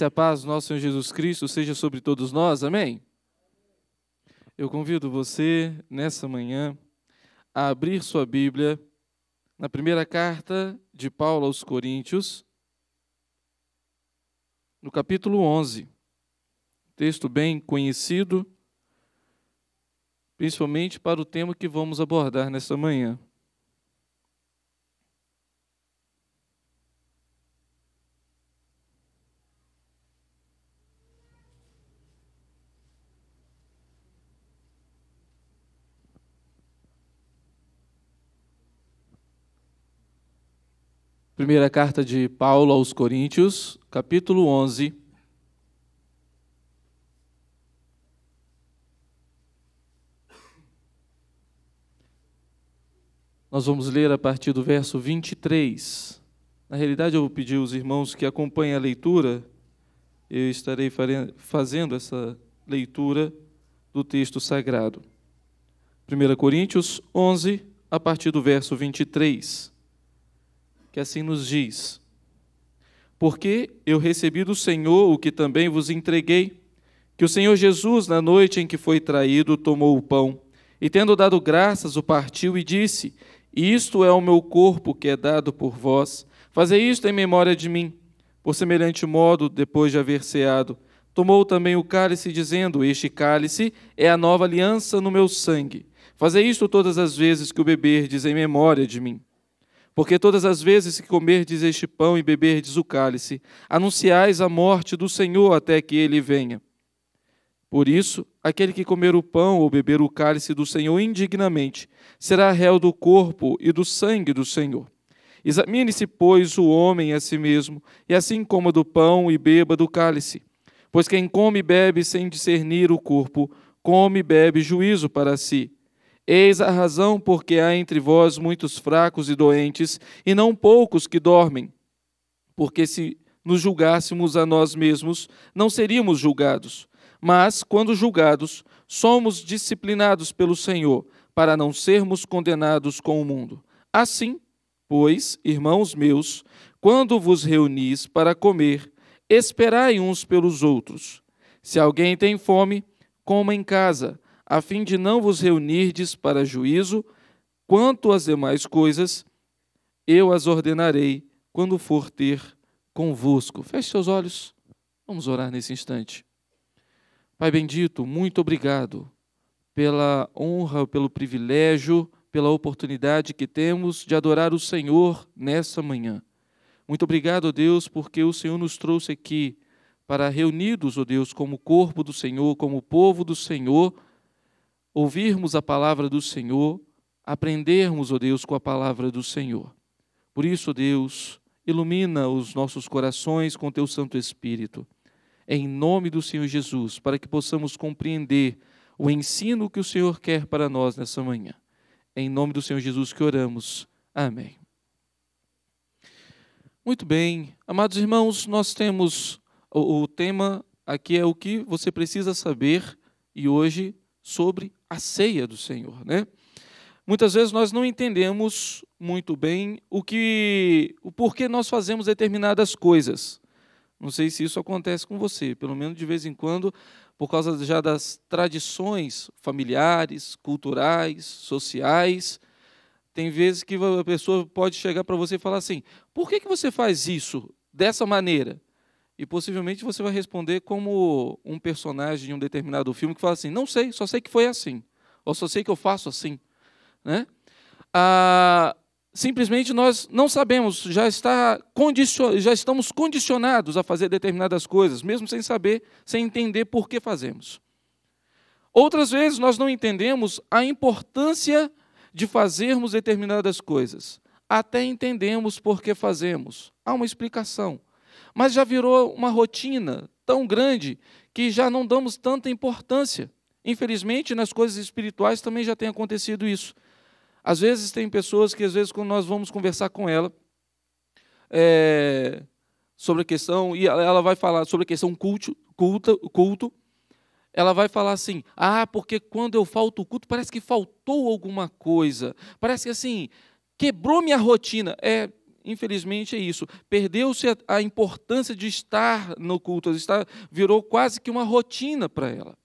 Que a paz do nosso Senhor Jesus Cristo seja sobre todos nós, amém? Eu convido você, nessa manhã, a abrir sua Bíblia na primeira carta de Paulo aos Coríntios, no capítulo 11. Texto bem conhecido, principalmente para o tema que vamos abordar nessa manhã. Primeira carta de Paulo aos Coríntios, capítulo 11. Nós vamos ler a partir do verso 23. Na realidade, eu vou pedir aos irmãos que acompanhem a leitura, eu estarei fazendo essa leitura do texto sagrado. 1 Coríntios 11, a partir do verso 23 que assim nos diz: Porque eu recebi do Senhor o que também vos entreguei, que o Senhor Jesus, na noite em que foi traído, tomou o pão, e tendo dado graças, o partiu e disse: Isto é o meu corpo que é dado por vós, fazei isto em memória de mim. Por semelhante modo, depois de haver ceado, tomou também o cálice, dizendo: Este cálice é a nova aliança no meu sangue. Fazei isto todas as vezes que o beberdes em memória de mim. Porque todas as vezes que comerdes este pão e beberdes o cálice, anunciais a morte do Senhor até que ele venha. Por isso, aquele que comer o pão ou beber o cálice do Senhor indignamente será réu do corpo e do sangue do Senhor. Examine-se, pois, o homem a si mesmo, e assim coma do pão e beba do cálice. Pois quem come e bebe sem discernir o corpo, come e bebe juízo para si Eis a razão porque há entre vós muitos fracos e doentes, e não poucos que dormem. Porque se nos julgássemos a nós mesmos, não seríamos julgados. Mas, quando julgados, somos disciplinados pelo Senhor, para não sermos condenados com o mundo. Assim, pois, irmãos meus, quando vos reunis para comer, esperai uns pelos outros. Se alguém tem fome, coma em casa a fim de não vos reunirdes para juízo, quanto às demais coisas, eu as ordenarei quando for ter convosco. Feche seus olhos, vamos orar nesse instante. Pai bendito, muito obrigado pela honra, pelo privilégio, pela oportunidade que temos de adorar o Senhor nessa manhã. Muito obrigado, ó Deus, porque o Senhor nos trouxe aqui para reunidos, ó Deus, como corpo do Senhor, como povo do Senhor, ouvirmos a palavra do Senhor, aprendermos, ó oh Deus, com a palavra do Senhor. Por isso, oh Deus, ilumina os nossos corações com teu Santo Espírito, em nome do Senhor Jesus, para que possamos compreender o ensino que o Senhor quer para nós nessa manhã. em nome do Senhor Jesus que oramos. Amém. Muito bem, amados irmãos, nós temos o, o tema aqui é o que você precisa saber e hoje sobre a ceia do Senhor. Né? Muitas vezes nós não entendemos muito bem o que, o porquê nós fazemos determinadas coisas. Não sei se isso acontece com você, pelo menos de vez em quando, por causa já das tradições familiares, culturais, sociais. Tem vezes que a pessoa pode chegar para você e falar assim: por que, que você faz isso dessa maneira? e possivelmente você vai responder como um personagem de um determinado filme que fala assim: não sei, só sei que foi assim, ou só sei que eu faço assim. Né? Ah, simplesmente nós não sabemos, já, está já estamos condicionados a fazer determinadas coisas, mesmo sem saber, sem entender por que fazemos. Outras vezes nós não entendemos a importância de fazermos determinadas coisas. Até entendemos por que fazemos. Há uma explicação mas já virou uma rotina tão grande que já não damos tanta importância. Infelizmente, nas coisas espirituais também já tem acontecido isso. Às vezes tem pessoas que, às vezes, quando nós vamos conversar com ela é, sobre a questão, e ela vai falar sobre a questão culto, culto, culto, ela vai falar assim: ah, porque quando eu falto o culto, parece que faltou alguma coisa, parece que assim, quebrou minha rotina. É, infelizmente é isso. Perdeu-se a, a, importância de estar no culto, está, virou quase que uma rotina para ela.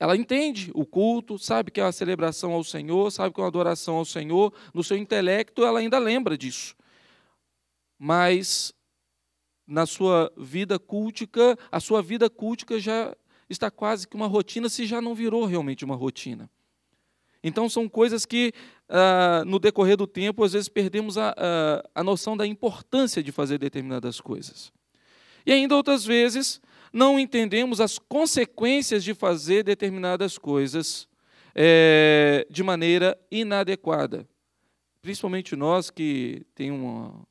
Ela entende o culto, sabe que é uma celebração ao Senhor, sabe que é uma adoração ao Senhor, no seu intelecto ela ainda lembra disso. Mas na sua vida cultica, a sua vida cultica já está quase que uma rotina, se já não virou realmente uma rotina. Então, são coisas que, ah, no decorrer do tempo, às vezes perdemos a, a, a noção da importância de fazer determinadas coisas. E ainda outras vezes, não entendemos as consequências de fazer determinadas coisas é, de maneira inadequada. Principalmente nós que tem uma,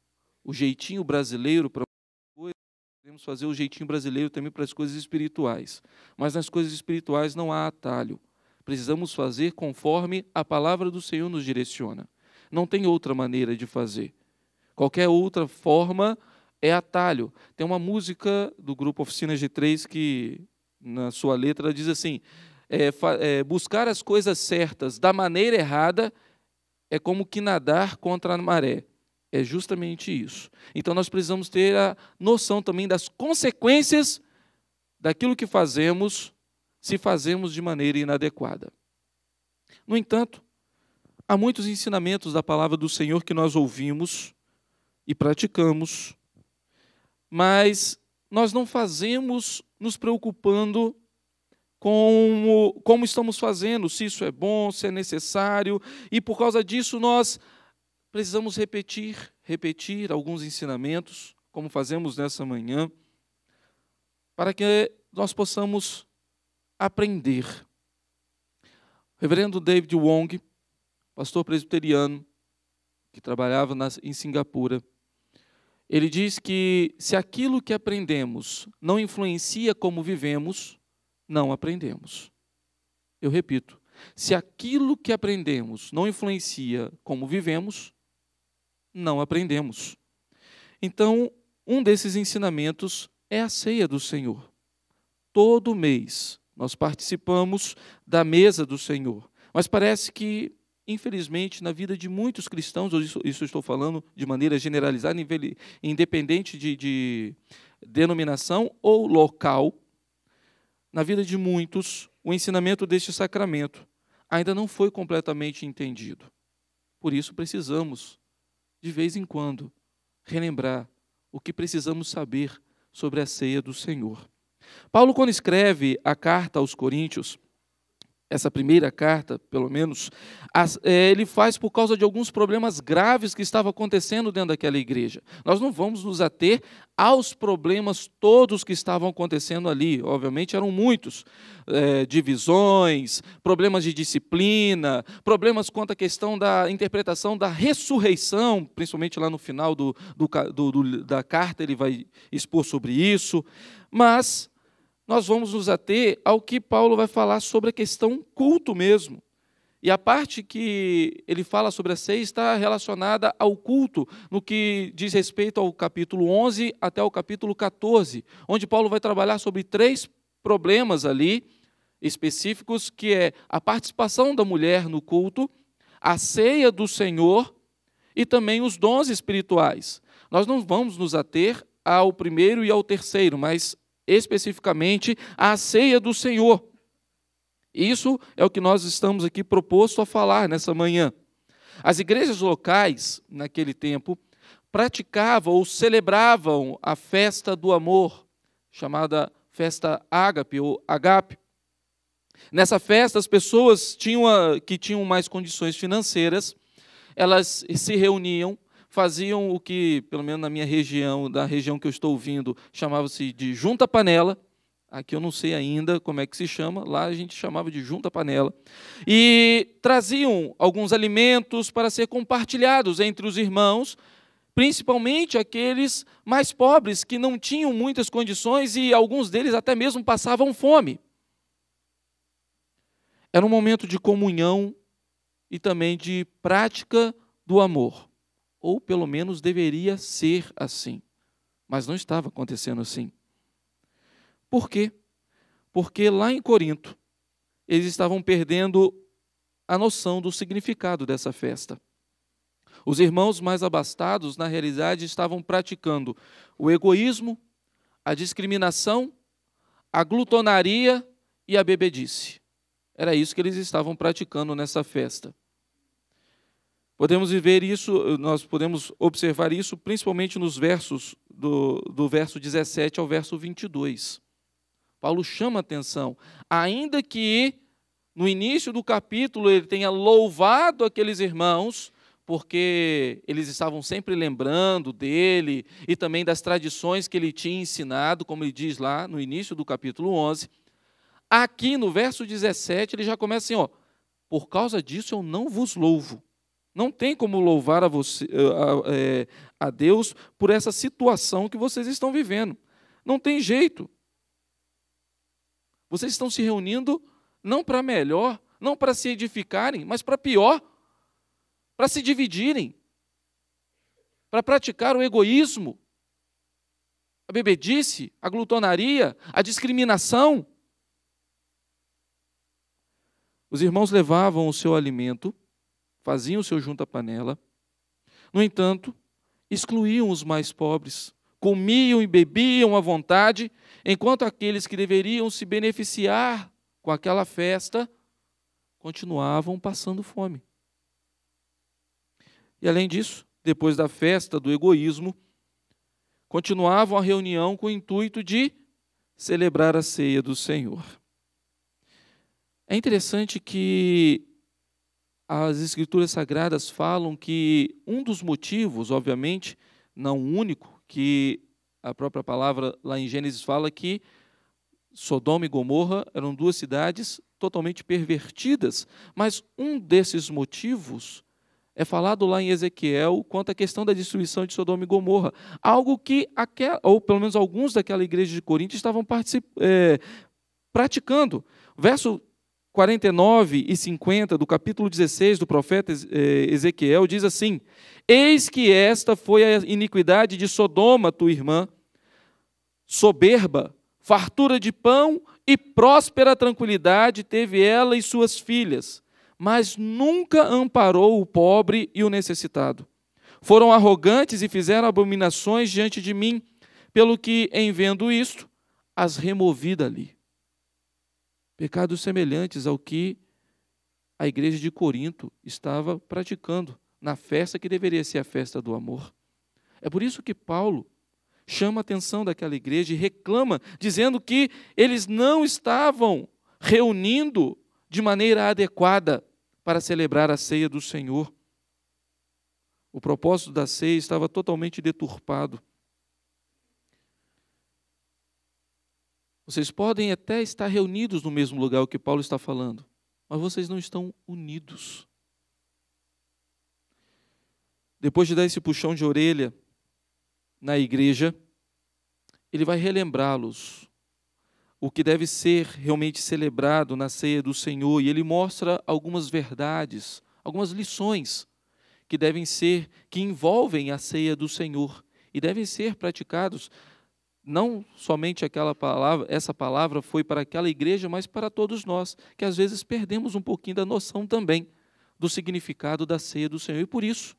o jeitinho brasileiro para coisas, podemos fazer o jeitinho brasileiro também para as coisas espirituais. Mas nas coisas espirituais não há atalho precisamos fazer conforme a palavra do Senhor nos direciona. Não tem outra maneira de fazer. Qualquer outra forma é atalho. Tem uma música do grupo Oficinas de Três que, na sua letra, diz assim: é, é, buscar as coisas certas da maneira errada é como que nadar contra a maré. É justamente isso. Então nós precisamos ter a noção também das consequências daquilo que fazemos se fazemos de maneira inadequada. No entanto, há muitos ensinamentos da palavra do Senhor que nós ouvimos e praticamos, mas nós não fazemos nos preocupando com como estamos fazendo, se isso é bom, se é necessário, e por causa disso nós precisamos repetir, repetir alguns ensinamentos, como fazemos nessa manhã, para que nós possamos aprender. Reverendo David Wong, pastor presbiteriano, que trabalhava nas, em Singapura, ele diz que se aquilo que aprendemos não influencia como vivemos, não aprendemos. Eu repito, se aquilo que aprendemos não influencia como vivemos, não aprendemos. Então, um desses ensinamentos é a ceia do Senhor. Todo mês nós participamos da mesa do Senhor. Mas parece que, infelizmente, na vida de muitos cristãos, isso, isso estou falando de maneira generalizada, independente de, de denominação ou local, na vida de muitos, o ensinamento deste sacramento ainda não foi completamente entendido. Por isso, precisamos, de vez em quando, relembrar o que precisamos saber sobre a ceia do Senhor. Paulo, quando escreve a carta aos Coríntios, essa primeira carta, pelo menos, é, ele faz por causa de alguns problemas graves que estavam acontecendo dentro daquela igreja. Nós não vamos nos ater aos problemas todos que estavam acontecendo ali. Obviamente eram muitos: é, divisões, problemas de disciplina, problemas quanto à questão da interpretação da ressurreição, principalmente lá no final do, do, do, da carta ele vai expor sobre isso. Mas nós vamos nos ater ao que Paulo vai falar sobre a questão culto mesmo. E a parte que ele fala sobre a ceia está relacionada ao culto, no que diz respeito ao capítulo 11 até o capítulo 14, onde Paulo vai trabalhar sobre três problemas ali específicos, que é a participação da mulher no culto, a ceia do Senhor e também os dons espirituais. Nós não vamos nos ater ao primeiro e ao terceiro, mas especificamente a ceia do Senhor. Isso é o que nós estamos aqui proposto a falar nessa manhã. As igrejas locais, naquele tempo, praticavam ou celebravam a festa do amor, chamada festa ágape ou agape. Nessa festa, as pessoas tinham a, que tinham mais condições financeiras, elas se reuniam faziam o que, pelo menos na minha região, da região que eu estou vindo, chamava-se de junta panela. Aqui eu não sei ainda como é que se chama, lá a gente chamava de junta panela. E traziam alguns alimentos para ser compartilhados entre os irmãos, principalmente aqueles mais pobres que não tinham muitas condições e alguns deles até mesmo passavam fome. Era um momento de comunhão e também de prática do amor ou pelo menos deveria ser assim. Mas não estava acontecendo assim. Por quê? Porque lá em Corinto, eles estavam perdendo a noção do significado dessa festa. Os irmãos mais abastados, na realidade, estavam praticando o egoísmo, a discriminação, a glutonaria e a bebedice. Era isso que eles estavam praticando nessa festa. Podemos viver isso, nós podemos observar isso principalmente nos versos do, do verso 17 ao verso 22. Paulo chama atenção, ainda que no início do capítulo ele tenha louvado aqueles irmãos, porque eles estavam sempre lembrando dele e também das tradições que ele tinha ensinado, como ele diz lá no início do capítulo 11. Aqui no verso 17 ele já começa assim, ó: Por causa disso eu não vos louvo, não tem como louvar a, você, eh, a, eh, a Deus por essa situação que vocês estão vivendo. Não tem jeito. Vocês estão se reunindo não para melhor, não para se edificarem, mas para pior, para se dividirem, para praticar o egoísmo, a bebedice, a glutonaria, a discriminação. Os irmãos levavam o seu alimento faziam o seu junta-panela. No entanto, excluíam os mais pobres, comiam e bebiam à vontade, enquanto aqueles que deveriam se beneficiar com aquela festa continuavam passando fome. E além disso, depois da festa do egoísmo, continuavam a reunião com o intuito de celebrar a ceia do Senhor. É interessante que as Escrituras Sagradas falam que um dos motivos, obviamente, não único, que a própria palavra lá em Gênesis fala que Sodoma e Gomorra eram duas cidades totalmente pervertidas, mas um desses motivos é falado lá em Ezequiel quanto à questão da destruição de Sodoma e Gomorra, algo que aquela, ou pelo menos alguns daquela igreja de Corinto estavam é, praticando. Verso 49 e 50 do capítulo 16 do profeta eh, Ezequiel diz assim: Eis que esta foi a iniquidade de Sodoma, tua irmã, soberba, fartura de pão e próspera tranquilidade teve ela e suas filhas, mas nunca amparou o pobre e o necessitado. Foram arrogantes e fizeram abominações diante de mim, pelo que, em vendo isto, as removi dali pecados semelhantes ao que a igreja de Corinto estava praticando na festa que deveria ser a festa do amor. É por isso que Paulo chama a atenção daquela igreja e reclama, dizendo que eles não estavam reunindo de maneira adequada para celebrar a ceia do Senhor. O propósito da ceia estava totalmente deturpado. Vocês podem até estar reunidos no mesmo lugar, o que Paulo está falando, mas vocês não estão unidos. Depois de dar esse puxão de orelha na igreja, ele vai relembrá-los o que deve ser realmente celebrado na ceia do Senhor, e ele mostra algumas verdades, algumas lições que devem ser, que envolvem a ceia do Senhor e devem ser praticados não somente aquela palavra, essa palavra foi para aquela igreja, mas para todos nós, que às vezes perdemos um pouquinho da noção também do significado da ceia do Senhor. E por isso,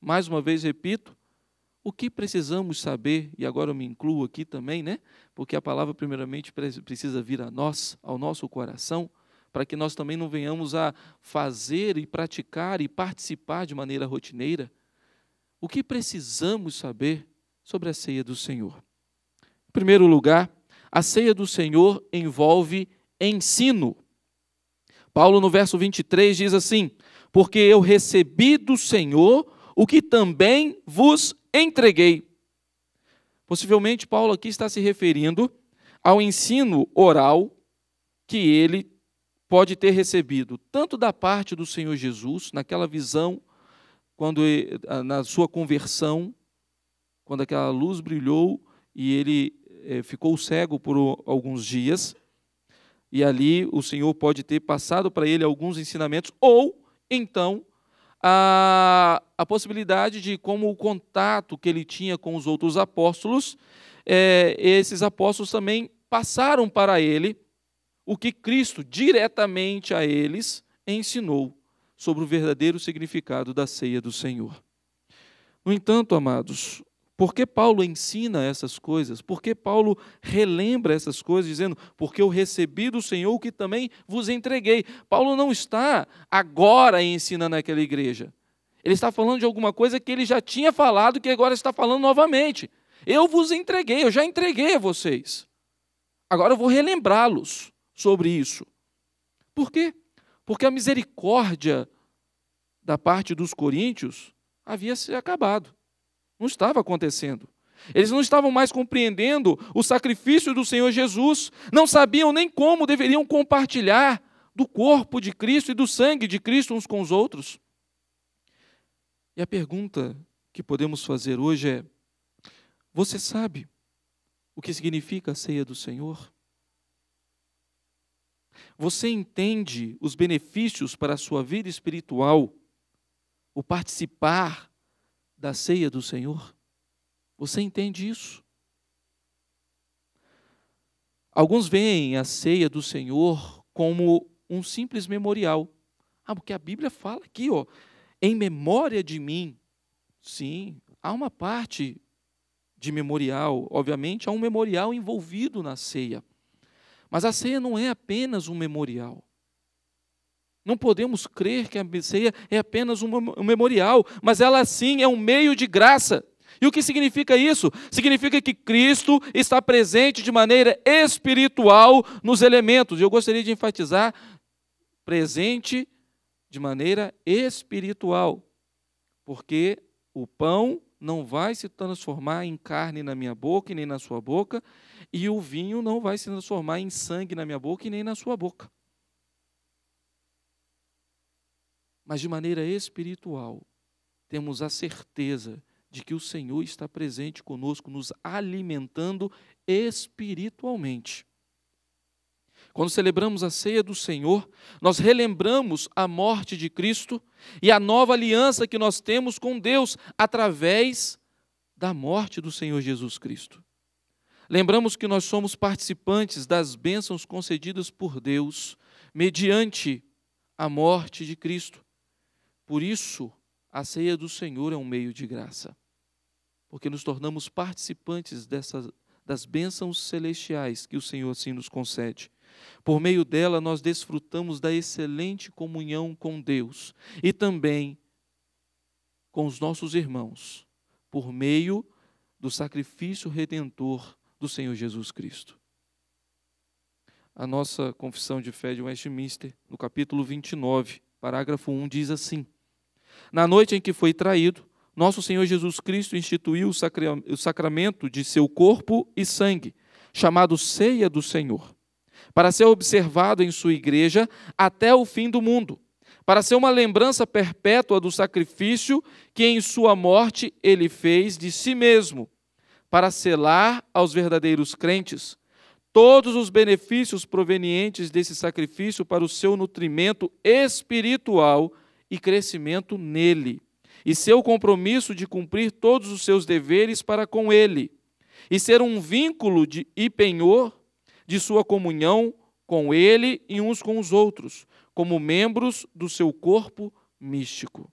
mais uma vez repito, o que precisamos saber, e agora eu me incluo aqui também, né? Porque a palavra primeiramente precisa vir a nós, ao nosso coração, para que nós também não venhamos a fazer e praticar e participar de maneira rotineira. O que precisamos saber sobre a ceia do Senhor? primeiro lugar, a ceia do Senhor envolve ensino. Paulo, no verso 23, diz assim: Porque eu recebi do Senhor o que também vos entreguei. Possivelmente, Paulo aqui está se referindo ao ensino oral que ele pode ter recebido, tanto da parte do Senhor Jesus, naquela visão, quando na sua conversão, quando aquela luz brilhou e ele eh, ficou cego por alguns dias, e ali o Senhor pode ter passado para ele alguns ensinamentos, ou então a, a possibilidade de como o contato que ele tinha com os outros apóstolos, é, esses apóstolos também passaram para ele o que Cristo diretamente a eles ensinou sobre o verdadeiro significado da ceia do Senhor. No entanto, amados, por que Paulo ensina essas coisas? Por que Paulo relembra essas coisas, dizendo, porque eu recebi do Senhor o que também vos entreguei? Paulo não está agora ensinando aquela igreja. Ele está falando de alguma coisa que ele já tinha falado, que agora está falando novamente. Eu vos entreguei, eu já entreguei a vocês. Agora eu vou relembrá-los sobre isso. Por quê? Porque a misericórdia da parte dos coríntios havia se acabado. Não estava acontecendo. Eles não estavam mais compreendendo o sacrifício do Senhor Jesus, não sabiam nem como deveriam compartilhar do corpo de Cristo e do sangue de Cristo uns com os outros. E a pergunta que podemos fazer hoje é: você sabe o que significa a ceia do Senhor? Você entende os benefícios para a sua vida espiritual, o participar da ceia do Senhor? Você entende isso? Alguns veem a ceia do Senhor como um simples memorial. Ah, porque a Bíblia fala aqui, ó, em memória de mim. Sim, há uma parte de memorial, obviamente, há um memorial envolvido na ceia. Mas a ceia não é apenas um memorial. Não podemos crer que a ceia é apenas um memorial, mas ela sim é um meio de graça. E o que significa isso? Significa que Cristo está presente de maneira espiritual nos elementos. E eu gostaria de enfatizar: presente de maneira espiritual. Porque o pão não vai se transformar em carne na minha boca e nem na sua boca, e o vinho não vai se transformar em sangue na minha boca e nem na sua boca. mas de maneira espiritual, temos a certeza de que o Senhor está presente conosco, nos alimentando espiritualmente. Quando celebramos a ceia do Senhor, nós relembramos a morte de Cristo e a nova aliança que nós temos com Deus através da morte do Senhor Jesus Cristo. Lembramos que nós somos participantes das bênçãos concedidas por Deus mediante a morte de Cristo por isso, a ceia do Senhor é um meio de graça, porque nos tornamos participantes dessas, das bênçãos celestiais que o Senhor assim nos concede. Por meio dela, nós desfrutamos da excelente comunhão com Deus e também com os nossos irmãos, por meio do sacrifício redentor do Senhor Jesus Cristo. A nossa confissão de fé de Westminster, no capítulo 29, parágrafo 1, diz assim: na noite em que foi traído, nosso Senhor Jesus Cristo instituiu o sacramento de seu corpo e sangue, chamado Ceia do Senhor, para ser observado em sua igreja até o fim do mundo, para ser uma lembrança perpétua do sacrifício que em sua morte ele fez de si mesmo, para selar aos verdadeiros crentes todos os benefícios provenientes desse sacrifício para o seu nutrimento espiritual e crescimento nele, e seu compromisso de cumprir todos os seus deveres para com ele, e ser um vínculo de, e penhor de sua comunhão com ele e uns com os outros, como membros do seu corpo místico.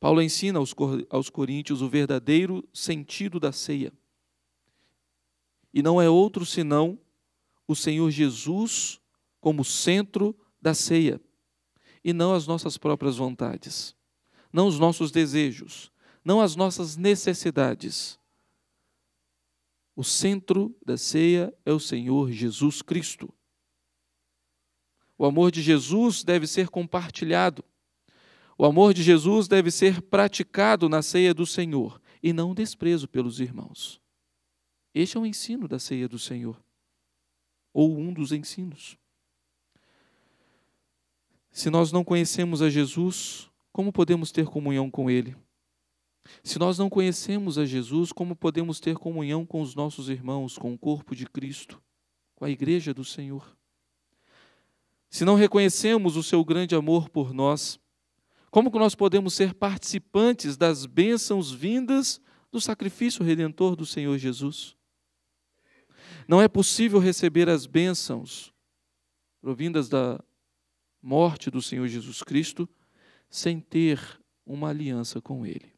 Paulo ensina aos, aos coríntios o verdadeiro sentido da ceia. E não é outro senão o Senhor Jesus como centro da ceia e não as nossas próprias vontades, não os nossos desejos, não as nossas necessidades. O centro da ceia é o Senhor Jesus Cristo. O amor de Jesus deve ser compartilhado. O amor de Jesus deve ser praticado na ceia do Senhor e não desprezo pelos irmãos. Este é o ensino da ceia do Senhor, ou um dos ensinos. Se nós não conhecemos a Jesus, como podemos ter comunhão com Ele? Se nós não conhecemos a Jesus, como podemos ter comunhão com os nossos irmãos, com o corpo de Cristo, com a igreja do Senhor? Se não reconhecemos o seu grande amor por nós, como que nós podemos ser participantes das bênçãos vindas do sacrifício redentor do Senhor Jesus? Não é possível receber as bênçãos provindas da morte do Senhor Jesus Cristo sem ter uma aliança com Ele.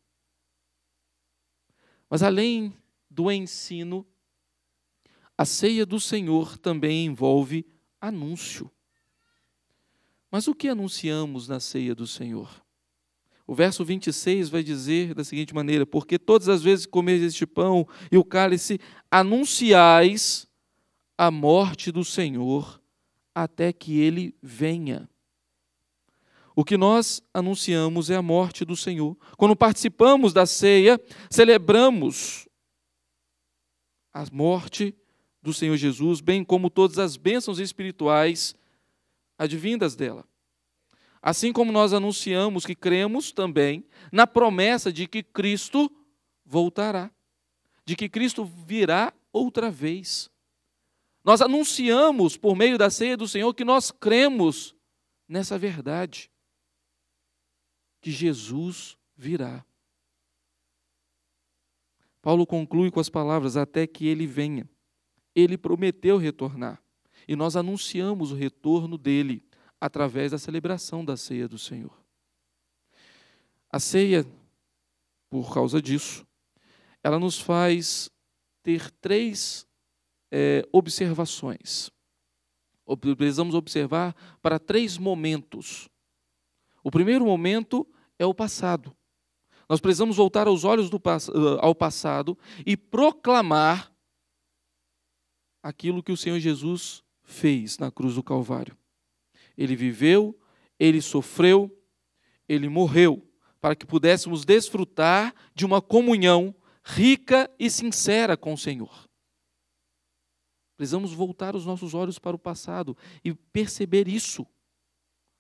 Mas além do ensino, a ceia do Senhor também envolve anúncio. Mas o que anunciamos na ceia do Senhor? O verso 26 vai dizer da seguinte maneira: Porque todas as vezes que comeis este pão e o cálice, anunciais a morte do Senhor até que ele venha. O que nós anunciamos é a morte do Senhor. Quando participamos da ceia, celebramos a morte do Senhor Jesus, bem como todas as bênçãos espirituais advindas dela. Assim como nós anunciamos que cremos também na promessa de que Cristo voltará, de que Cristo virá outra vez. Nós anunciamos por meio da ceia do Senhor que nós cremos nessa verdade que Jesus virá. Paulo conclui com as palavras: até que ele venha. Ele prometeu retornar. E nós anunciamos o retorno dele através da celebração da ceia do Senhor. A ceia, por causa disso, ela nos faz ter três é, observações. Precisamos observar para três momentos o primeiro momento é o passado. Nós precisamos voltar aos olhos do, eh, ao passado e proclamar aquilo que o Senhor Jesus fez na cruz do Calvário. Ele viveu, ele sofreu, ele morreu, para que pudéssemos desfrutar de uma comunhão rica e sincera com o Senhor. Precisamos voltar os nossos olhos para o passado e perceber isso,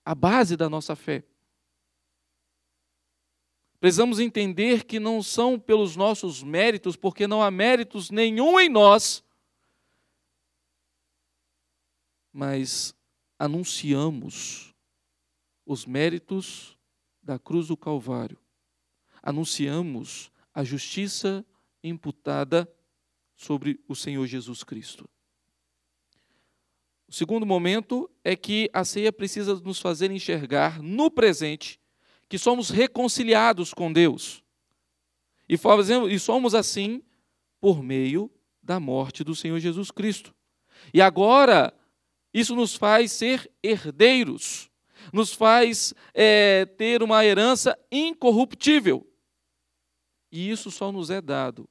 a base da nossa fé. Precisamos entender que não são pelos nossos méritos, porque não há méritos nenhum em nós, mas anunciamos os méritos da cruz do Calvário. Anunciamos a justiça imputada sobre o Senhor Jesus Cristo. O segundo momento é que a ceia precisa nos fazer enxergar no presente que somos reconciliados com Deus. E, somos assim por meio da morte do Senhor Jesus Cristo. E agora, isso nos faz ser herdeiros, nos faz é, ter uma herança incorruptível. E isso só nos é dado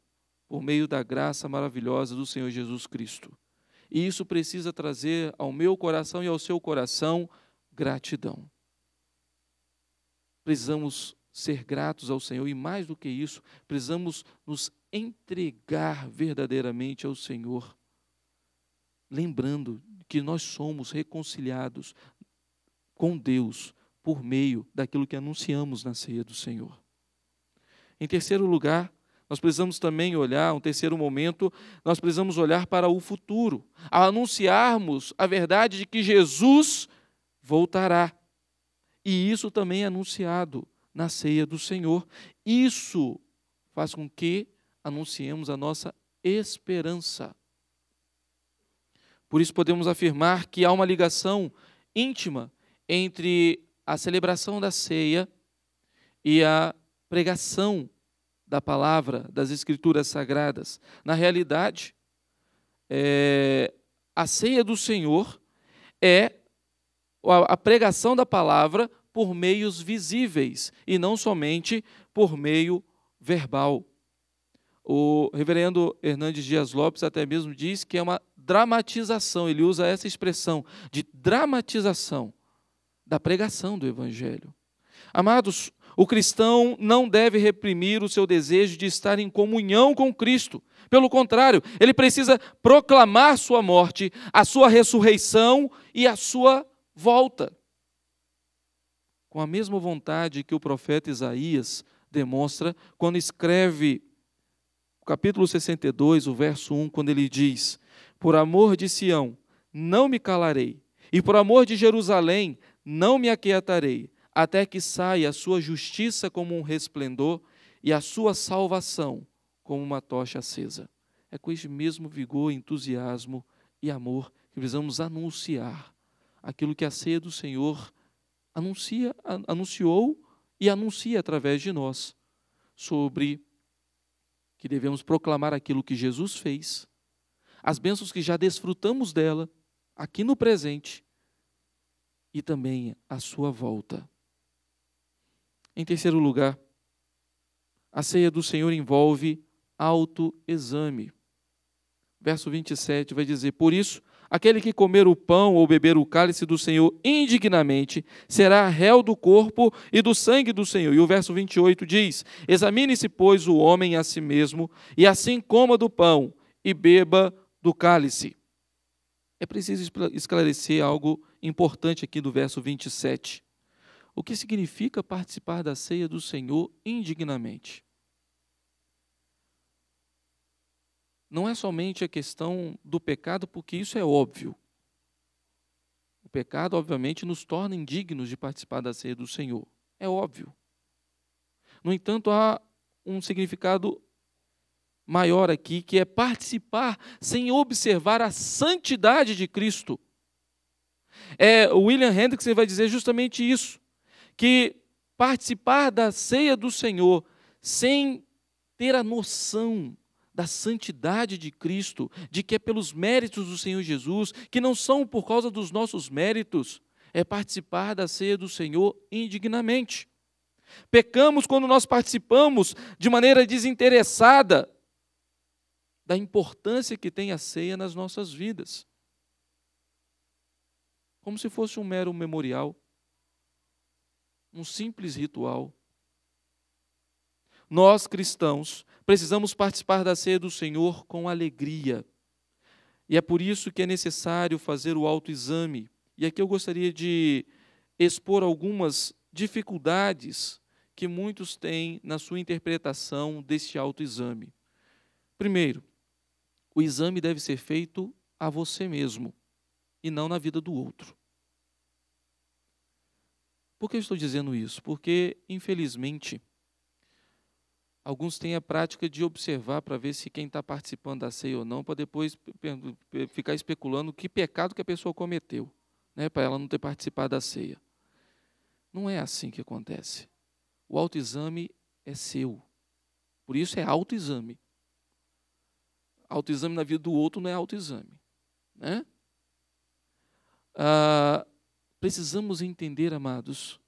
por meio da graça maravilhosa do Senhor Jesus Cristo. E isso precisa trazer ao meu coração e ao seu coração gratidão precisamos ser gratos ao Senhor e, mais do que isso, precisamos nos entregar verdadeiramente ao Senhor, lembrando que nós somos reconciliados com Deus por meio daquilo que anunciamos na ceia do Senhor. Em terceiro lugar, nós precisamos também olhar, um terceiro momento, nós precisamos olhar para o futuro, a anunciarmos a verdade de que Jesus voltará. E isso também é anunciado na ceia do Senhor. Isso faz com que anunciemos a nossa esperança. Por isso podemos afirmar que há uma ligação íntima entre a celebração da ceia e a pregação da palavra, das escrituras sagradas. Na realidade, é, a ceia do Senhor é a pregação da palavra por meios visíveis e não somente por meio verbal. O reverendo Hernandes Dias Lopes até mesmo diz que é uma dramatização, ele usa essa expressão de dramatização da pregação do evangelho. Amados, o cristão não deve reprimir o seu desejo de estar em comunhão com Cristo. Pelo contrário, ele precisa proclamar sua morte, a sua ressurreição e a sua volta. Com a mesma vontade que o profeta Isaías demonstra quando escreve o capítulo 62, o verso 1, quando ele diz: Por amor de Sião, não me calarei, e por amor de Jerusalém, não me aquietarei, até que saia a sua justiça como um resplendor e a sua salvação como uma tocha acesa. É com este mesmo vigor, entusiasmo e amor que precisamos anunciar aquilo que a ceia do Senhor anuncia, anunciou e anuncia através de nós sobre que devemos proclamar aquilo que Jesus fez, as bênçãos que já desfrutamos dela aqui no presente e também a sua volta. Em terceiro lugar, a ceia do Senhor envolve autoexame. Verso 27 vai dizer: Por isso, Aquele que comer o pão ou beber o cálice do Senhor indignamente será réu do corpo e do sangue do Senhor. E o verso 28 diz: Examine-se, pois, o homem a si mesmo, e assim coma do pão e beba do cálice. É preciso esclarecer algo importante aqui do verso 27. O que significa participar da ceia do Senhor indignamente? não é somente a questão do pecado, porque isso é óbvio. O pecado, obviamente, nos torna indignos de participar da ceia do Senhor. É óbvio. No entanto, há um significado maior aqui, que é participar sem observar a santidade de Cristo. É, William Hendrickson vai dizer justamente isso, que participar da ceia do Senhor sem ter a noção da santidade de Cristo, de que é pelos méritos do Senhor Jesus, que não são por causa dos nossos méritos, é participar da ceia do Senhor indignamente. Pecamos quando nós participamos de maneira desinteressada da importância que tem a ceia nas nossas vidas. Como se fosse um mero memorial, um simples ritual. Nós cristãos Precisamos participar da ceia do Senhor com alegria. E é por isso que é necessário fazer o autoexame. E aqui eu gostaria de expor algumas dificuldades que muitos têm na sua interpretação deste autoexame. Primeiro, o exame deve ser feito a você mesmo e não na vida do outro. Por que eu estou dizendo isso? Porque, infelizmente, Alguns têm a prática de observar para ver se quem está participando da ceia ou não, para depois ficar especulando que pecado que a pessoa cometeu, né, para ela não ter participado da ceia. Não é assim que acontece. O autoexame é seu. Por isso é autoexame. Autoexame na vida do outro não é autoexame. Né? Ah, precisamos entender, amados,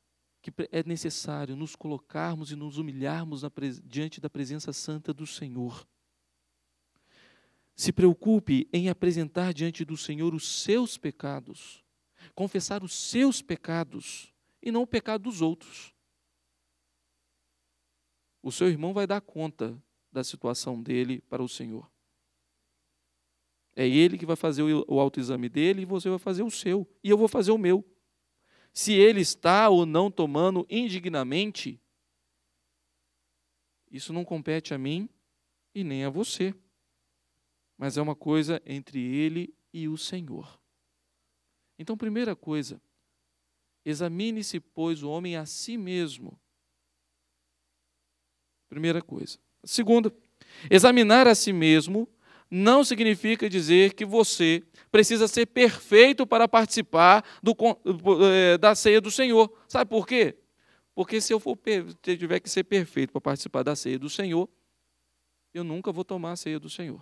que é necessário nos colocarmos e nos humilharmos diante da presença santa do Senhor. Se preocupe em apresentar diante do Senhor os seus pecados, confessar os seus pecados e não o pecado dos outros. O seu irmão vai dar conta da situação dele para o Senhor. É ele que vai fazer o autoexame dele e você vai fazer o seu, e eu vou fazer o meu se ele está ou não tomando indignamente, isso não compete a mim e nem a você. Mas é uma coisa entre ele e o Senhor. Então, primeira coisa, examine-se, pois, o homem a si mesmo. Primeira coisa. Segunda, examinar a si mesmo não significa dizer que você precisa ser perfeito para participar do, eh, da ceia do Senhor. Sabe por quê? Porque se eu for se eu tiver que ser perfeito para participar da ceia do Senhor, eu nunca vou tomar a ceia do Senhor.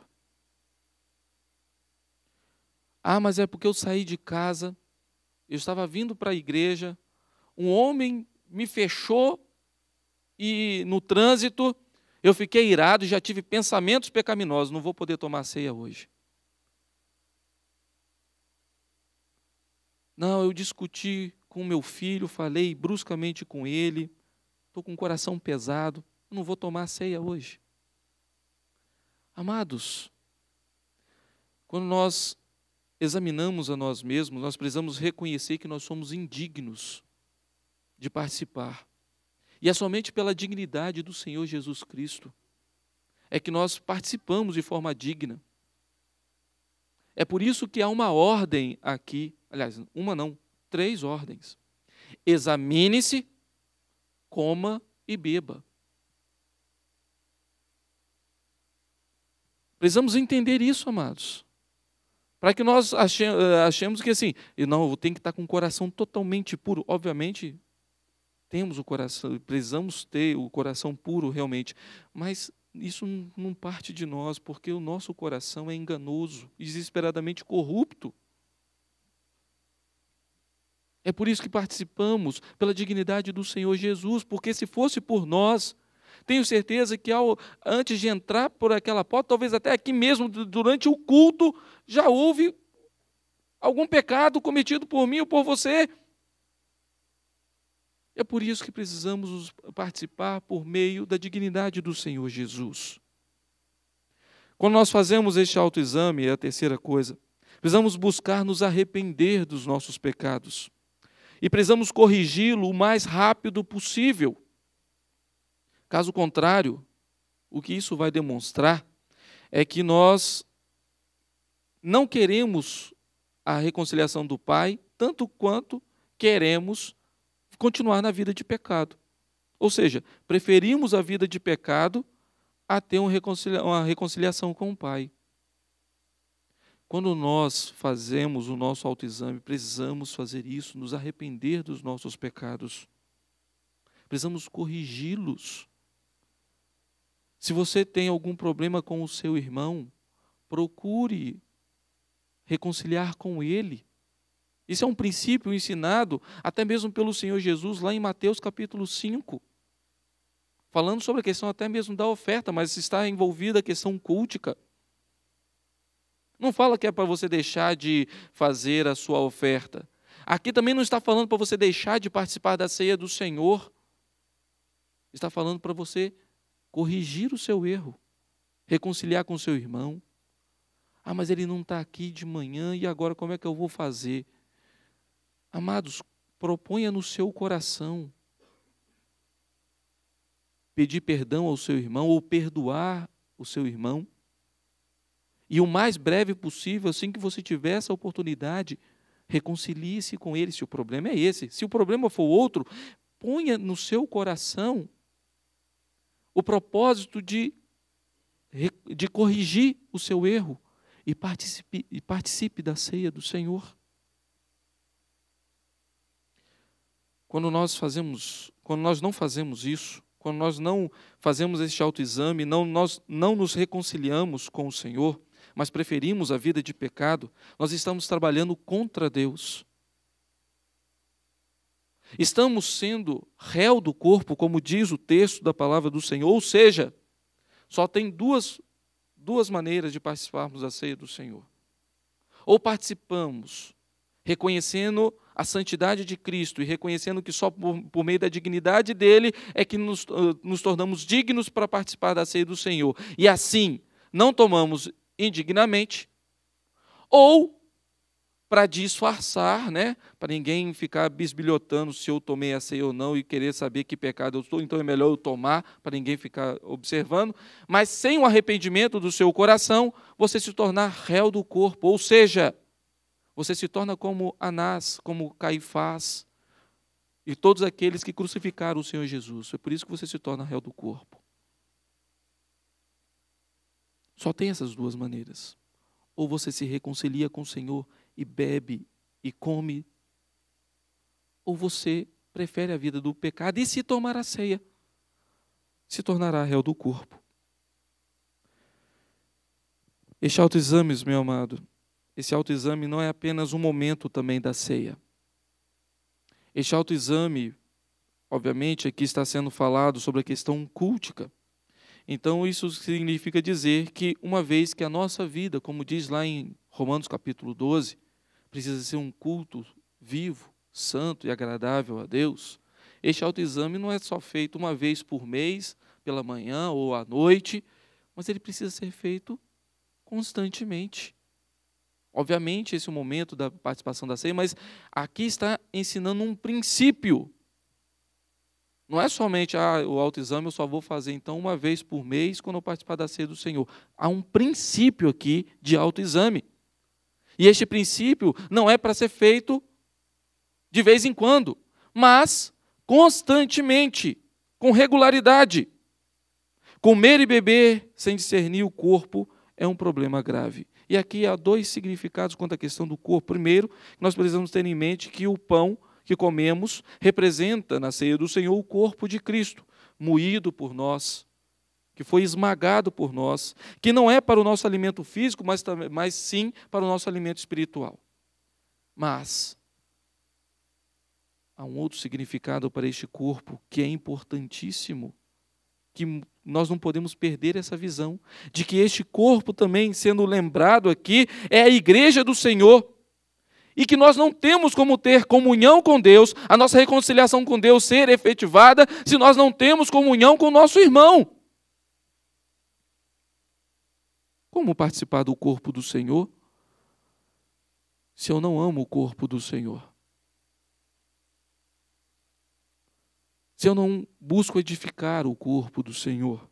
Ah, mas é porque eu saí de casa, eu estava vindo para a igreja, um homem me fechou e no trânsito eu fiquei irado, já tive pensamentos pecaminosos, não vou poder tomar ceia hoje. Não, eu discuti com meu filho, falei bruscamente com ele, estou com o coração pesado, não vou tomar ceia hoje. Amados, quando nós examinamos a nós mesmos, nós precisamos reconhecer que nós somos indignos de participar e é somente pela dignidade do Senhor Jesus Cristo é que nós participamos de forma digna. É por isso que há uma ordem aqui, aliás, uma não, três ordens. Examine-se, coma e beba. Precisamos entender isso, amados. Para que nós eh, achemos que assim, não, eu tenho que estar com o coração totalmente puro. Obviamente, temos o coração, precisamos ter o coração puro realmente, mas isso não parte de nós, porque o nosso coração é enganoso, desesperadamente corrupto. É por isso que participamos pela dignidade do Senhor Jesus, porque se fosse por nós, tenho certeza que ao, antes de entrar por aquela porta, talvez até aqui mesmo, durante o culto, já houve algum pecado cometido por mim ou por você. É por isso que precisamos participar por meio da dignidade do Senhor Jesus. Quando nós fazemos este autoexame, é a terceira coisa, precisamos buscar nos arrepender dos nossos pecados e precisamos corrigi-lo o mais rápido possível. Caso contrário, o que isso vai demonstrar é que nós não queremos a reconciliação do Pai tanto quanto queremos continuar na vida de pecado. Ou seja, preferimos a vida de pecado a ter uma reconciliação com o Pai. Quando nós fazemos o nosso autoexame, precisamos fazer isso, nos arrepender dos nossos pecados. Precisamos corrigi-los. Se você tem algum problema com o seu irmão, procure reconciliar com ele. Isso é um princípio ensinado até mesmo pelo Senhor Jesus lá em Mateus capítulo 5, falando sobre a questão até mesmo da oferta, mas está envolvida a questão cultica. Não fala que é para você deixar de fazer a sua oferta. Aqui também não está falando para você deixar de participar da ceia do Senhor. Está falando para você corrigir o seu erro, reconciliar com o seu irmão. Ah, mas ele não está aqui de manhã e agora como é que eu vou fazer? Amados, proponha no seu coração pedir perdão ao seu irmão ou perdoar o seu irmão. E o mais breve possível, assim que você tiver essa oportunidade, reconcilie-se com ele, se o problema é esse. Se o problema for outro, ponha no seu coração o propósito de, de corrigir o seu erro e participe, e participe da ceia do Senhor. Quando nós fazemos, quando nós não fazemos isso, quando nós não fazemos este autoexame, não nós não nos reconciliamos com o Senhor, mas preferimos a vida de pecado, nós estamos trabalhando contra Deus. Estamos sendo réu do corpo, como diz o texto da palavra do Senhor, ou seja, só tem duas, duas maneiras de participarmos da ceia do Senhor. Ou participamos reconhecendo a santidade de Cristo e reconhecendo que só por, por meio da dignidade dele é que nos, eh, nos tornamos dignos para participar da ceia do Senhor. E assim, não tomamos indignamente ou para disfarçar, né? Para ninguém ficar bisbilhotando se eu tomei a ceia ou não e querer saber que pecado eu estou, então é melhor eu tomar para ninguém ficar observando, mas sem o arrependimento do seu coração, você se tornar réu do corpo, ou seja, você se torna como Anás, como Caifás e todos aqueles que crucificaram o Senhor Jesus. É por isso que você se torna réu do corpo. Só tem essas duas maneiras. Ou você se reconcilia com o Senhor e bebe e come, ou você prefere a vida do pecado e se tomar a ceia, se tornará réu do corpo. Este autoexame, meu amado, esse autoexame não é apenas um momento também da ceia. Este autoexame, obviamente, aqui está sendo falado sobre a questão cultica. Então, isso significa dizer que, uma vez que a nossa vida, como diz lá em Romanos capítulo 12, precisa ser um culto vivo, santo e agradável a Deus, este autoexame não é só feito uma vez por mês, pela manhã ou à noite, mas ele precisa ser feito constantemente. Obviamente, esse é o momento da participação da ceia, mas aqui está ensinando um princípio. Não é somente ah, o autoexame eu só vou fazer então uma vez por mês quando eu participar da ceia do Senhor. Há um princípio aqui de autoexame. E este princípio não é para ser feito de vez em quando, mas constantemente, com regularidade. Comer e beber sem discernir o corpo é um problema grave. E aqui há dois significados quanto à questão do corpo. Primeiro, nós precisamos ter em mente que o pão que comemos representa na ceia do Senhor o corpo de Cristo, moído por nós, que foi esmagado por nós, que não é para o nosso alimento físico, mas, mas sim para o nosso alimento espiritual. Mas há um outro significado para este corpo que é importantíssimo, que nós não podemos perder essa visão de que este corpo também, sendo lembrado aqui, é a igreja do Senhor. E que nós não temos como ter comunhão com Deus, a nossa reconciliação com Deus ser efetivada, se nós não temos comunhão com o nosso irmão. Como participar do corpo do Senhor, se eu não amo o corpo do Senhor? se eu não busco edificar o corpo do Senhor,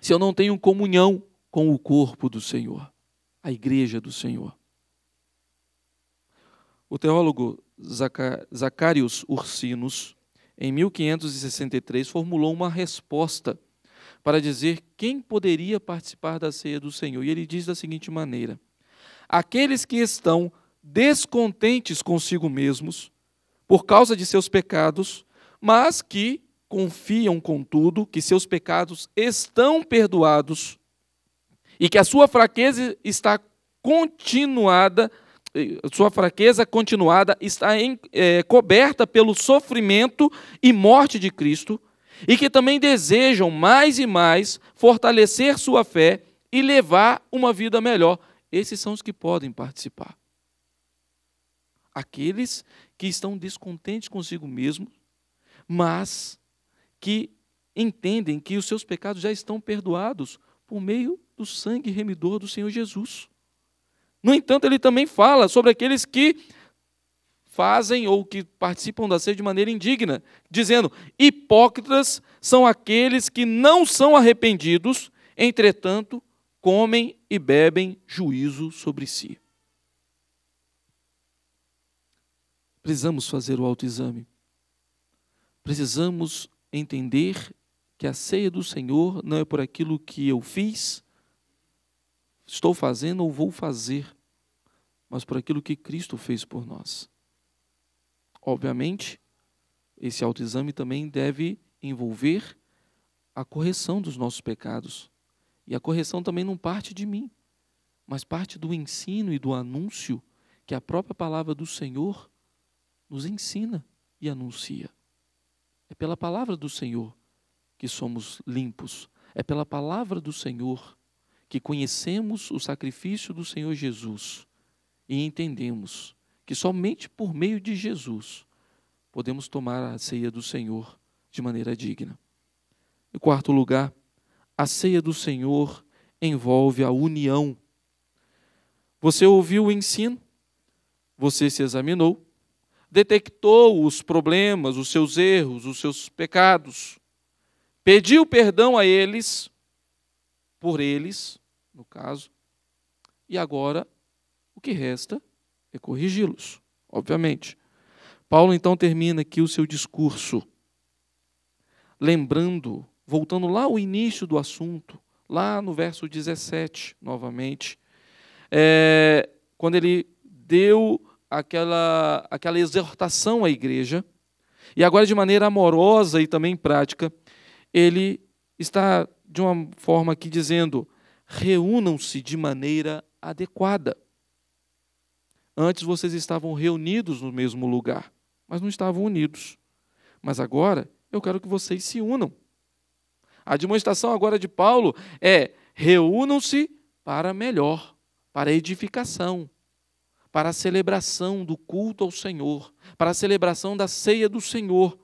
se eu não tenho comunhão com o corpo do Senhor, a igreja do Senhor. O teólogo Zacarius Ursinus, em 1563, formulou uma resposta para dizer quem poderia participar da ceia do Senhor. E ele diz da seguinte maneira: Aqueles que estão descontentes consigo mesmos, por causa de seus pecados, mas que confiam, contudo, que seus pecados estão perdoados e que a sua fraqueza está continuada, sua fraqueza continuada está em, é, coberta pelo sofrimento e morte de Cristo, e que também desejam mais e mais fortalecer sua fé e levar uma vida melhor. Esses são os que podem participar. Aqueles que estão descontentes consigo mesmo mas que entendem que os seus pecados já estão perdoados por meio do sangue remidor do Senhor Jesus. No entanto, ele também fala sobre aqueles que fazem ou que participam da ceia de maneira indigna, dizendo: hipócritas são aqueles que não são arrependidos, entretanto, comem e bebem juízo sobre si. Precisamos fazer o autoexame precisamos entender que a ceia do Senhor não é por aquilo que eu fiz, estou fazendo ou vou fazer, mas por aquilo que Cristo fez por nós. Obviamente, esse autoexame também deve envolver a correção dos nossos pecados. E a correção também não parte de mim, mas parte do ensino e do anúncio que a própria palavra do Senhor nos ensina e anuncia. É pela palavra do Senhor que somos limpos. É pela palavra do Senhor que conhecemos o sacrifício do Senhor Jesus e entendemos que somente por meio de Jesus podemos tomar a ceia do Senhor de maneira digna. Em quarto lugar, a ceia do Senhor envolve a união. Você ouviu o ensino, você se examinou, detectou os problemas, os seus erros, os seus pecados, pediu perdão a eles, por eles, no caso, e agora o que resta é corrigi-los, obviamente. Paulo então termina aqui o seu discurso, lembrando, voltando lá ao início do assunto, lá no verso 17, novamente, é, quando ele deu aquela, aquela exortação à igreja, e agora de maneira amorosa e também prática, ele está de uma forma aqui dizendo: reúnam-se de maneira adequada. Antes vocês estavam reunidos no mesmo lugar, mas não estavam unidos. Mas agora eu quero que vocês se unam. A demonstração agora de Paulo é: reúnam-se para melhor, para edificação, para a celebração do culto ao Senhor, para a celebração da ceia do Senhor,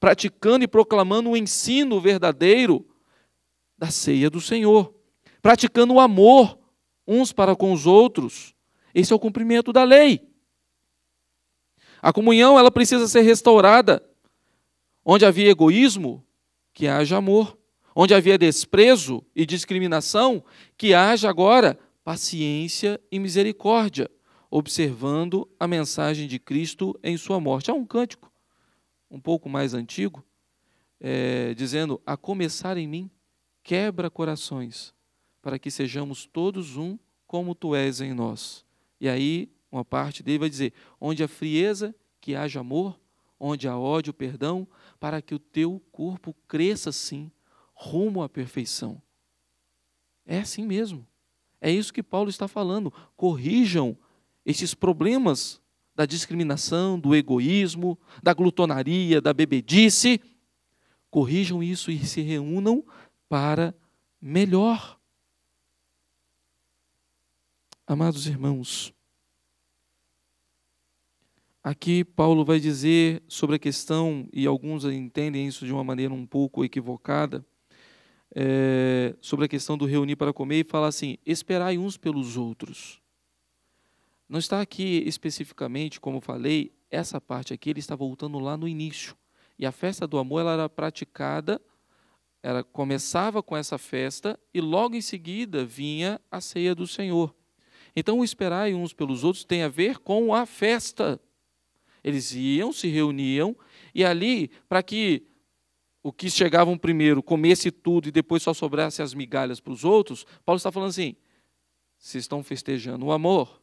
praticando e proclamando o ensino verdadeiro da ceia do Senhor, praticando o amor uns para com os outros. Esse é o cumprimento da lei. A comunhão, ela precisa ser restaurada. Onde havia egoísmo, que haja amor. Onde havia desprezo e discriminação, que haja agora paciência e misericórdia observando a mensagem de Cristo em sua morte. Há um cântico um pouco mais antigo, é, dizendo: A começar em mim, quebra corações, para que sejamos todos um, como tu és em nós. E aí, uma parte dele vai dizer: Onde há frieza, que haja amor, onde há ódio, perdão, para que o teu corpo cresça sim, rumo à perfeição. É assim mesmo. É isso que Paulo está falando. Corrijam esses problemas da discriminação, do egoísmo, da glutonaria, da bebedice, corrijam isso e se reúnam para melhor. Amados irmãos, aqui Paulo vai dizer sobre a questão, e alguns entendem isso de uma maneira um pouco equivocada, é, sobre a questão do reunir para comer e fala assim: esperai uns pelos outros. Não está aqui especificamente, como falei, essa parte aqui, ele está voltando lá no início. E a festa do amor ela era praticada, ela começava com essa festa e logo em seguida vinha a ceia do Senhor. Então, o esperar uns pelos outros tem a ver com a festa. Eles iam, se reuniam e ali, para que o que chegavam primeiro comesse tudo e depois só sobrasse as migalhas para os outros, Paulo está falando assim: se estão festejando o amor,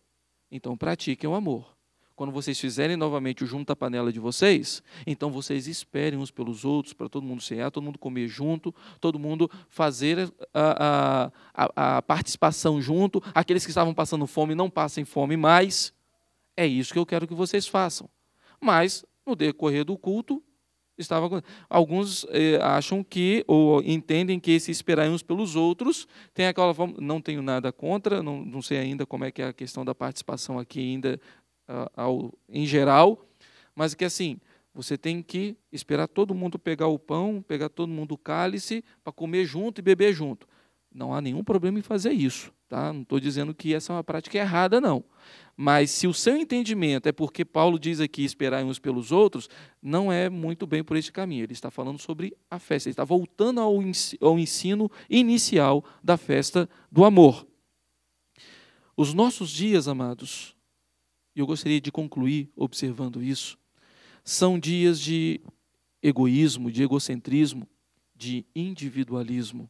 então pratiquem o amor. Quando vocês fizerem novamente o à panela de vocês, então vocês esperem uns pelos outros, para todo mundo cear, todo mundo comer junto, todo mundo fazer a, a, a participação junto. Aqueles que estavam passando fome não passem fome mais. É isso que eu quero que vocês façam. Mas, no decorrer do culto, estava Alguns eh, acham que, ou entendem que se esperar uns pelos outros, tem aquela forma, não tenho nada contra, não, não sei ainda como é que é a questão da participação aqui ainda uh, ao, em geral, mas que assim, você tem que esperar todo mundo pegar o pão, pegar todo mundo o cálice, para comer junto e beber junto. Não há nenhum problema em fazer isso. Tá? Não estou dizendo que essa é uma prática errada, não. Mas se o seu entendimento é porque Paulo diz aqui esperar uns pelos outros, não é muito bem por este caminho. Ele está falando sobre a festa, ele está voltando ao ensino inicial da festa do amor. Os nossos dias, amados, e eu gostaria de concluir observando isso, são dias de egoísmo, de egocentrismo, de individualismo.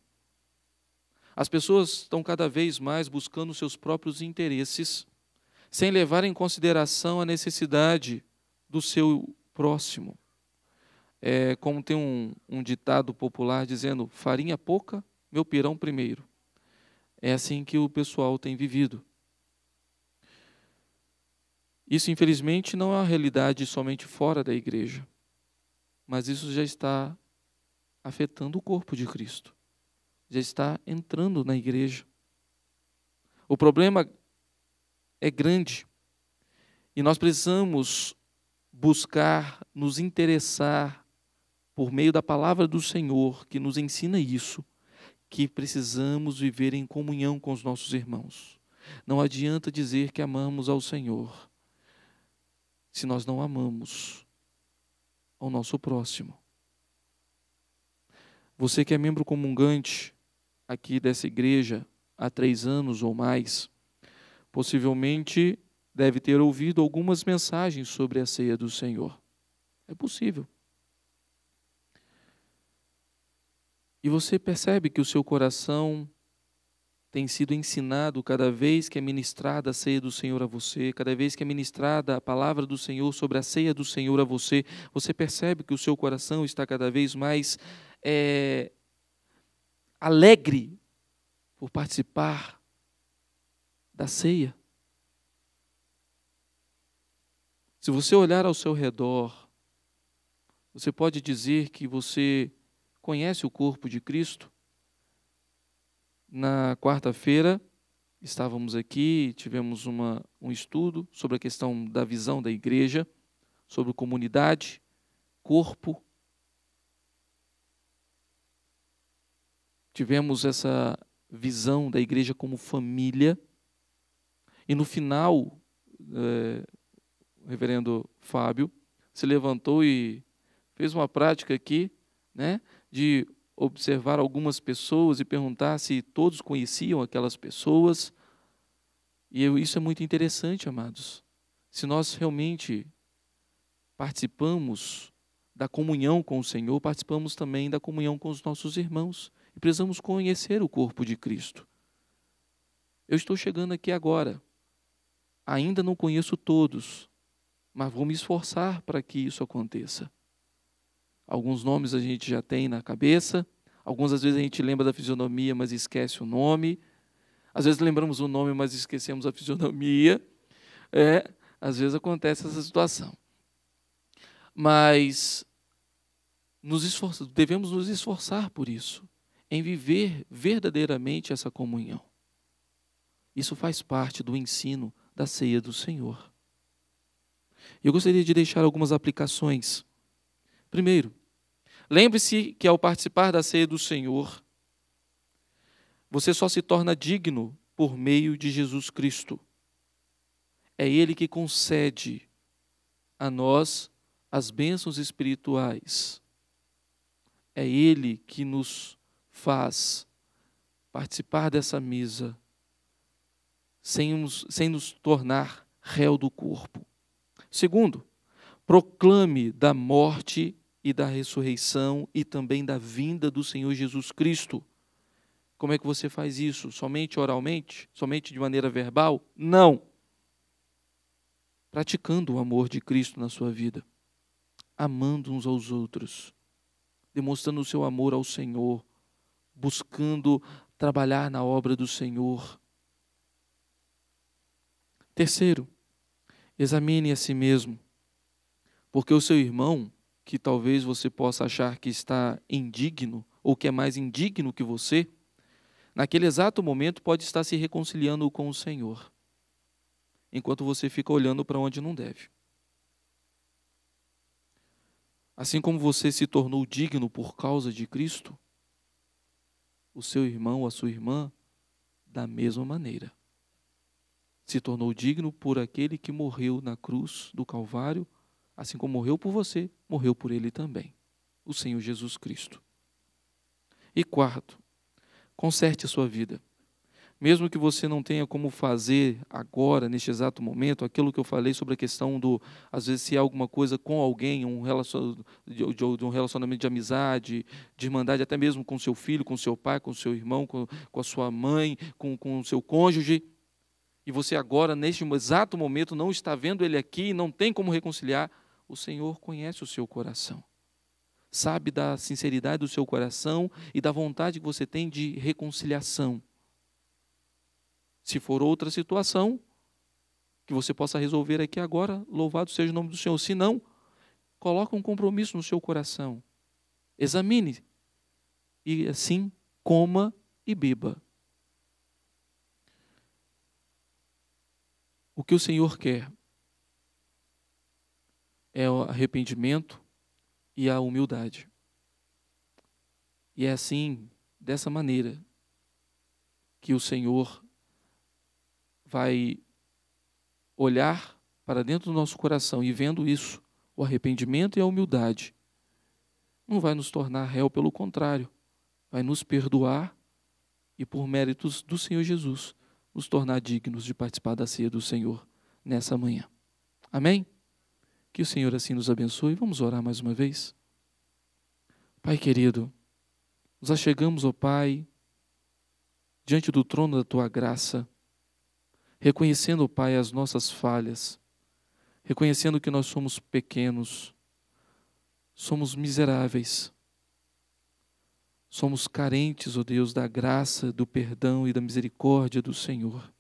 As pessoas estão cada vez mais buscando seus próprios interesses sem levar em consideração a necessidade do seu próximo. É, como tem um, um ditado popular dizendo: farinha pouca, meu pirão primeiro. É assim que o pessoal tem vivido. Isso, infelizmente, não é uma realidade somente fora da igreja, mas isso já está afetando o corpo de Cristo, já está entrando na igreja. O problema é grande. E nós precisamos buscar nos interessar por meio da palavra do Senhor, que nos ensina isso, que precisamos viver em comunhão com os nossos irmãos. Não adianta dizer que amamos ao Senhor se nós não amamos ao nosso próximo. Você que é membro comungante aqui dessa igreja há três anos ou mais, Possivelmente deve ter ouvido algumas mensagens sobre a ceia do Senhor. É possível. E você percebe que o seu coração tem sido ensinado cada vez que é ministrada a ceia do Senhor a você, cada vez que é ministrada a palavra do Senhor sobre a ceia do Senhor a você, você percebe que o seu coração está cada vez mais é, alegre por participar da ceia. Se você olhar ao seu redor, você pode dizer que você conhece o corpo de Cristo. Na quarta-feira, estávamos aqui, tivemos uma, um estudo sobre a questão da visão da igreja, sobre comunidade, corpo. Tivemos essa visão da igreja como família. E no final, é, o reverendo Fábio se levantou e fez uma prática aqui, né, de observar algumas pessoas e perguntar se todos conheciam aquelas pessoas. E eu, isso é muito interessante, amados. Se nós realmente participamos da comunhão com o Senhor, participamos também da comunhão com os nossos irmãos e precisamos conhecer o corpo de Cristo. Eu estou chegando aqui agora. Ainda não conheço todos, mas vou me esforçar para que isso aconteça. Alguns nomes a gente já tem na cabeça, algumas às vezes a gente lembra da fisionomia, mas esquece o nome. Às vezes lembramos o nome, mas esquecemos a fisionomia. É, às vezes acontece essa situação. Mas nos esforço, devemos nos esforçar por isso, em viver verdadeiramente essa comunhão. Isso faz parte do ensino da ceia do Senhor. Eu gostaria de deixar algumas aplicações. Primeiro, lembre-se que ao participar da ceia do Senhor, você só se torna digno por meio de Jesus Cristo. É Ele que concede a nós as bênçãos espirituais. É Ele que nos faz participar dessa mesa sem nos, sem nos tornar réu do corpo. Segundo, proclame da morte e da ressurreição e também da vinda do Senhor Jesus Cristo. Como é que você faz isso? Somente oralmente? Somente de maneira verbal? Não. Praticando o amor de Cristo na sua vida, amando uns aos outros, demonstrando o seu amor ao Senhor, buscando trabalhar na obra do Senhor, Terceiro, examine a si mesmo, porque o seu irmão, que talvez você possa achar que está indigno, ou que é mais indigno que você, naquele exato momento pode estar se reconciliando com o Senhor, enquanto você fica olhando para onde não deve. Assim como você se tornou digno por causa de Cristo, o seu irmão, ou a sua irmã, da mesma maneira se tornou digno por aquele que morreu na cruz do Calvário, assim como morreu por você, morreu por ele também, o Senhor Jesus Cristo. E quarto, conserte a sua vida. Mesmo que você não tenha como fazer agora, neste exato momento, aquilo que eu falei sobre a questão do, às vezes, se há alguma coisa com alguém, um de, um relacionamento de amizade, de irmandade, até mesmo com seu filho, com seu pai, com seu irmão, com, com a sua mãe, com o seu cônjuge, e você agora, neste exato momento, não está vendo ele aqui e não tem como reconciliar, o Senhor conhece o seu coração. Sabe da sinceridade do seu coração e da vontade que você tem de reconciliação. Se for outra situação que você possa resolver aqui agora, louvado seja o nome do Senhor. Se não, coloque um compromisso no seu coração. Examine e assim coma e beba O que o Senhor quer é o arrependimento e a humildade. E é assim, dessa maneira, que o Senhor vai olhar para dentro do nosso coração e vendo isso, o arrependimento e a humildade, não vai nos tornar réu, pelo contrário, vai nos perdoar e por méritos do Senhor Jesus, nos tornar dignos de participar da ceia do Senhor nessa manhã. Amém? Que o Senhor assim nos abençoe. Vamos orar mais uma vez. Pai querido, nos achegamos, ó Pai, diante do trono da tua graça, reconhecendo, ó Pai, as nossas falhas, reconhecendo que nós somos pequenos, somos miseráveis Somos carentes, ó oh Deus, da graça, do perdão e da misericórdia do Senhor.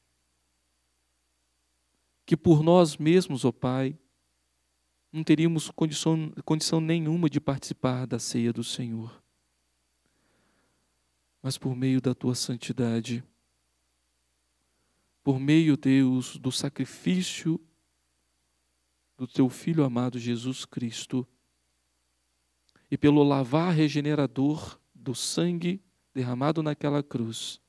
Que por nós mesmos, ó oh Pai, não teríamos condição, condição nenhuma de participar da ceia do Senhor. Mas por meio da tua santidade, por meio, Deus, do sacrifício do teu filho amado Jesus Cristo, e pelo lavar regenerador do sangue derramado naquela cruz,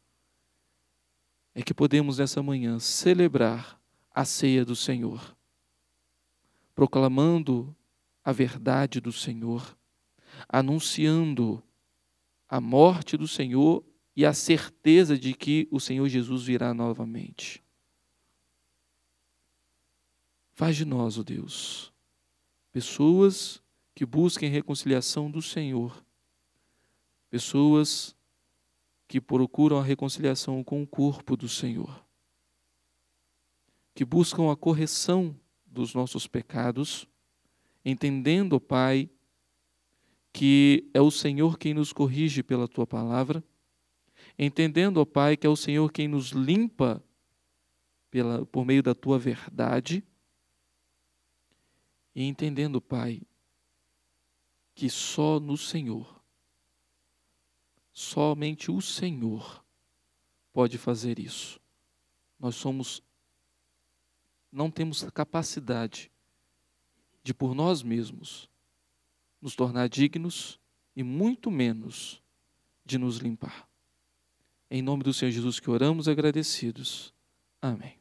é que podemos nessa manhã celebrar a ceia do Senhor, proclamando a verdade do Senhor, anunciando a morte do Senhor e a certeza de que o Senhor Jesus virá novamente. Faz de nós, ó oh Deus, pessoas que busquem reconciliação do Senhor Pessoas que procuram a reconciliação com o corpo do Senhor, que buscam a correção dos nossos pecados, entendendo, Pai, que é o Senhor quem nos corrige pela tua palavra, entendendo, ó Pai, que é o Senhor quem nos limpa pela, por meio da tua verdade, e entendendo, Pai, que só no Senhor Somente o Senhor pode fazer isso. Nós somos não temos capacidade de por nós mesmos nos tornar dignos e muito menos de nos limpar. Em nome do Senhor Jesus que oramos agradecidos. Amém.